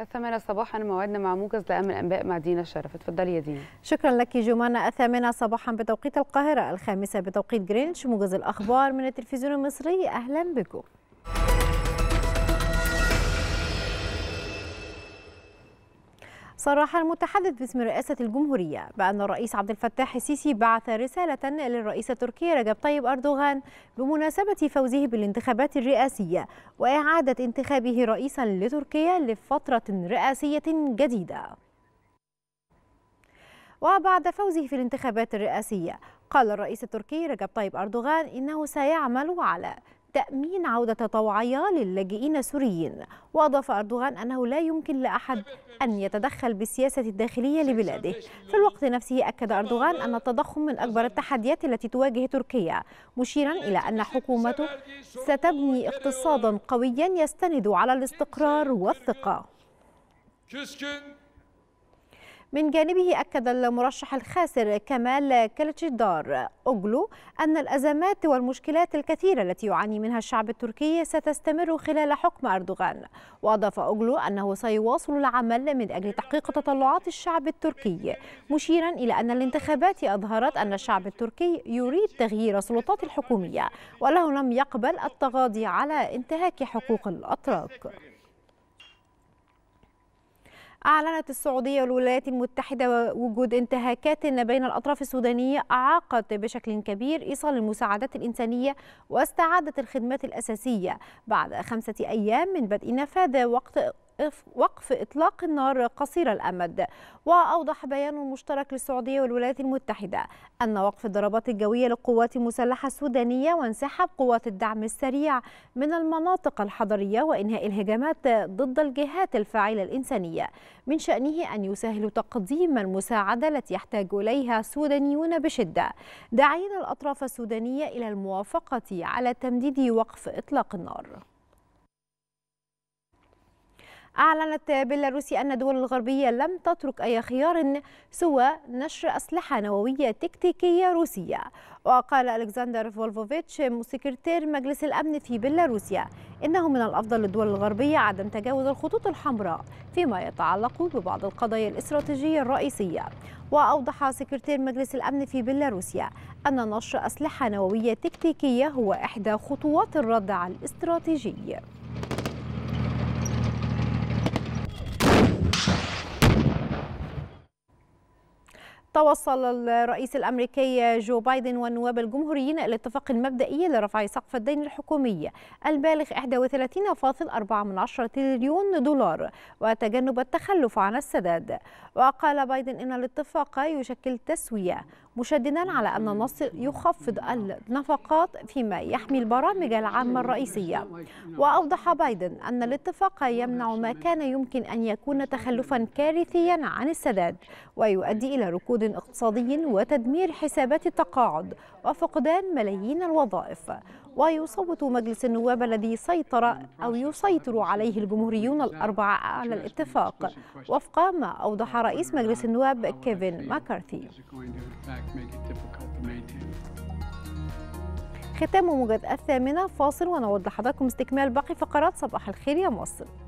الثامنة صباحا موعدنا مع موجز لأم الأنباء مع دينا الشرف اتفضلي يا دينا شكرا لك جمانة الثامنة صباحا بتوقيت القاهرة الخامسة بتوقيت جرينتش موجز الأخبار من التلفزيون المصري أهلا بكم صرح المتحدث باسم رئاسة الجمهورية بأن الرئيس عبد الفتاح السيسي بعث رسالة للرئيس التركي رجب طيب أردوغان بمناسبة فوزه بالانتخابات الرئاسية وإعادة انتخابه رئيسا لتركيا لفترة رئاسية جديدة وبعد فوزه في الانتخابات الرئاسية قال الرئيس التركي رجب طيب أردوغان إنه سيعمل على تأمين عودة طوعية للاجئين السوريين وأضاف أردوغان أنه لا يمكن لأحد أن يتدخل بالسياسة الداخلية لبلاده في الوقت نفسه أكد أردوغان أن التضخم من أكبر التحديات التي تواجه تركيا مشيرا إلى أن حكومته ستبني اقتصادا قويا يستند على الاستقرار والثقة من جانبه أكد المرشح الخاسر كمال كلتشدار أوغلو أن الأزمات والمشكلات الكثيرة التي يعاني منها الشعب التركي ستستمر خلال حكم أردوغان وأضاف أوغلو أنه سيواصل العمل من أجل تحقيق تطلعات الشعب التركي مشيرا إلى أن الانتخابات أظهرت أن الشعب التركي يريد تغيير السلطات الحكومية وله لم يقبل التغاضي على انتهاك حقوق الأتراك أعلنت السعودية والولايات المتحدة وجود انتهاكات بين الأطراف السودانية أعاقت بشكل كبير إيصال المساعدات الإنسانية واستعادة الخدمات الأساسية بعد خمسة أيام من بدء نفاذ وقت وقف إطلاق النار قصير الأمد وأوضح بيان مشترك للسعودية والولايات المتحدة أن وقف الضربات الجوية للقوات المسلحة السودانية وانسحاب قوات الدعم السريع من المناطق الحضرية وإنهاء الهجمات ضد الجهات الفاعلة الإنسانية من شأنه أن يسهل تقديم المساعدة التي يحتاج إليها السودانيون بشدة داعين الأطراف السودانية إلى الموافقة على تمديد وقف إطلاق النار أعلنت بيلاروسيا أن الدول الغربية لم تترك أي خيار سوى نشر أسلحة نووية تكتيكية روسية وقال ألكسندر فولفوفيتش سكرتير مجلس الأمن في بيلاروسيا إنه من الأفضل للدول الغربية عدم تجاوز الخطوط الحمراء فيما يتعلق ببعض القضايا الاستراتيجية الرئيسية وأوضح سكرتير مجلس الأمن في بيلاروسيا أن نشر أسلحة نووية تكتيكية هو إحدى خطوات الرد على الاستراتيجي توصل الرئيس الامريكي جو بايدن والنواب الجمهوريين الى اتفاق مبدئي لرفع سقف الدين الحكومي البالغ 31.4 تريليون دولار وتجنب التخلف عن السداد وقال بايدن ان الاتفاق يشكل تسويه مشددا على ان النص يخفض النفقات فيما يحمي البرامج العامه الرئيسيه واوضح بايدن ان الاتفاق يمنع ما كان يمكن ان يكون تخلفا كارثيا عن السداد ويؤدي الى ركود اقتصادي وتدمير حسابات التقاعد وفقدان ملايين الوظائف ويصوت مجلس النواب الذي سيطر أو يسيطر عليه الجمهوريون الأربعة على الاتفاق وفق ما أوضح رئيس مجلس النواب كيفن ماكارثي ختام موجز الثامنة فاصل ونود لحضراتكم استكمال باقي فقرات صباح الخير يا مصر